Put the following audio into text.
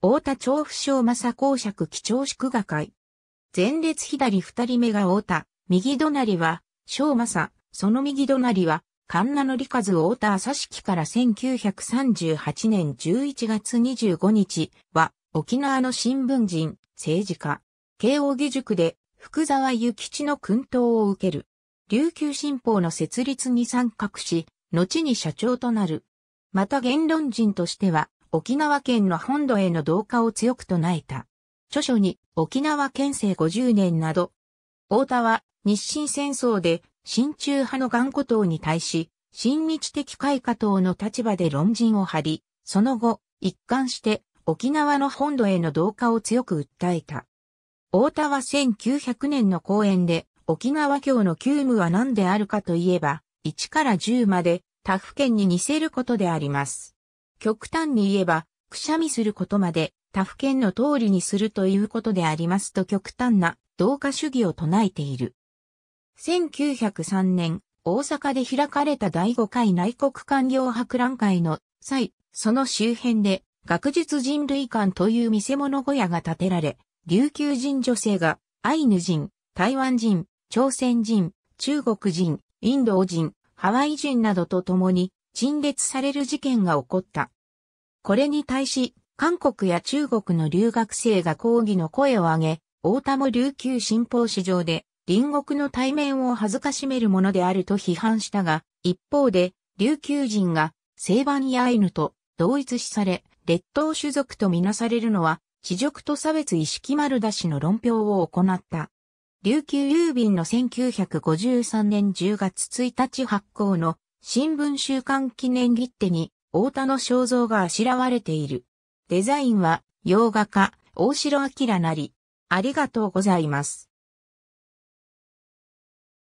大田調布省正公爵貴重祝賀会。前列左二人目が大田、右隣は、小正、その右隣は、神奈則和大田朝式から1938年11月25日は、沖縄の新聞人、政治家、慶応義塾で、福沢諭吉の訓導を受ける。琉球新報の設立に参画し、後に社長となる。また言論人としては、沖縄県の本土への同化を強く唱えた。著書に沖縄県政50年など、大田は日清戦争で親中派の頑固党に対し、親日的開化党の立場で論陣を張り、その後、一貫して沖縄の本土への同化を強く訴えた。大田は1900年の講演で、沖縄教の急務は何であるかといえば、1から10まで他府県に似せることであります。極端に言えば、くしゃみすることまで、他府県の通りにするということでありますと極端な同化主義を唱えている。1903年、大阪で開かれた第5回内国官僚博覧会の際、その周辺で学術人類館という見せ物小屋が建てられ、琉球人女性がアイヌ人、台湾人、朝鮮人、中国人、インド人、ハワイ人などと共に陳列される事件が起こった。これに対し、韓国や中国の留学生が抗議の声を上げ、大田も琉球新報市場で、隣国の対面を恥ずかしめるものであると批判したが、一方で、琉球人が、西番やアイヌと同一視され、列島種族とみなされるのは、地辱と差別意識丸出しの論評を行った。琉球郵便の1953年10月1日発行の新聞週刊記念切手に大田の肖像があしらわれている。デザインは、洋画家、大城明なり。ありがとうございます。